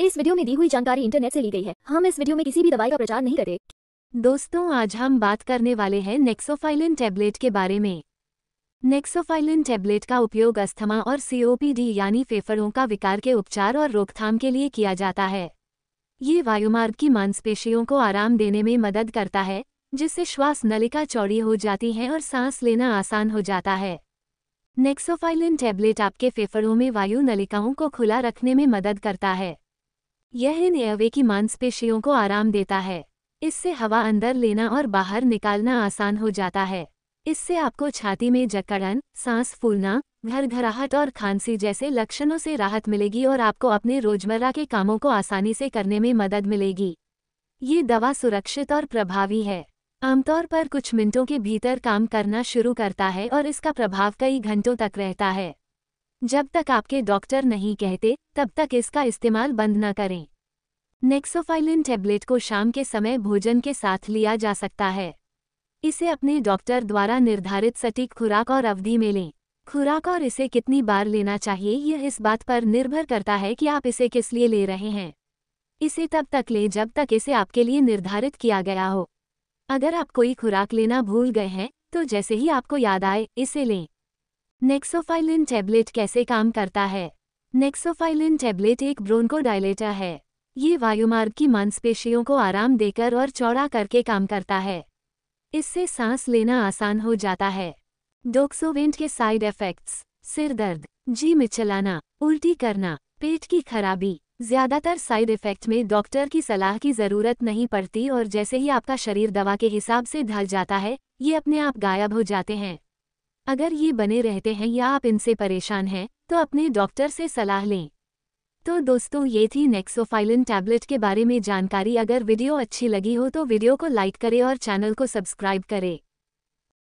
इस वीडियो में दी हुई जानकारी इंटरनेट से ली गई है हम इस वीडियो में किसी भी दवाई का प्रचार नहीं करते दोस्तों आज हम बात करने वाले हैं नेक्सोफाइलिन टैबलेट के बारे में नेक्सोफाइलिन टैबलेट का उपयोग अस्थमा और सीओपीडी यानी फेफड़ों का विकार के उपचार और रोकथाम के लिए किया जाता है ये वायुमार्ग की मांसपेशियों को आराम देने में मदद करता है जिससे श्वास नलिका चौड़ी हो जाती है और सांस लेना आसान हो जाता है नेक्सोफाइलिन टैबलेट आपके फेफड़ों में वायु नलिकाओं को खुला रखने में मदद करता है यह इन एयरवे की मांसपेशियों को आराम देता है इससे हवा अंदर लेना और बाहर निकालना आसान हो जाता है इससे आपको छाती में जकड़न सांस फूलना घर घराहट और खांसी जैसे लक्षणों से राहत मिलेगी और आपको अपने रोजमर्रा के कामों को आसानी से करने में मदद मिलेगी ये दवा सुरक्षित और प्रभावी है आमतौर पर कुछ मिनटों के भीतर काम करना शुरू करता है और इसका प्रभाव कई घंटों तक रहता है जब तक आपके डॉक्टर नहीं कहते तब तक इसका इस्तेमाल बंद न करें नेक्सोफाइलिन टैबलेट को शाम के समय भोजन के साथ लिया जा सकता है इसे अपने डॉक्टर द्वारा निर्धारित सटीक खुराक और अवधि में लें खुराक और इसे कितनी बार लेना चाहिए यह इस बात पर निर्भर करता है कि आप इसे किस लिए ले रहे हैं इसे तब तक लें जब तक इसे आपके लिए निर्धारित किया गया हो अगर आप कोई खुराक लेना भूल गए हैं तो जैसे ही आपको याद आए इसे लें नेक्सोफाइलिन टैबलेट कैसे काम करता है नेक्सोफाइलिन टैबलेट एक ब्रोंकोडाइलेटर है ये वायुमार्ग की मांसपेशियों को आराम देकर और चौड़ा करके काम करता है इससे सांस लेना आसान हो जाता है डोक्सोवेंट के साइड इफेक्ट्स सिर दर्द जी मिचलाना उल्टी करना पेट की खराबी ज्यादातर साइड इफेक्ट में डॉक्टर की सलाह की जरूरत नहीं पड़ती और जैसे ही आपका शरीर दवा के हिसाब से ढल जाता है ये अपने आप गायब हो जाते हैं अगर ये बने रहते हैं या आप इनसे परेशान हैं तो अपने डॉक्टर से सलाह लें तो दोस्तों ये थी नेक्सोफाइलिन टैबलेट के बारे में जानकारी अगर वीडियो अच्छी लगी हो तो वीडियो को लाइक करें और चैनल को सब्सक्राइब करें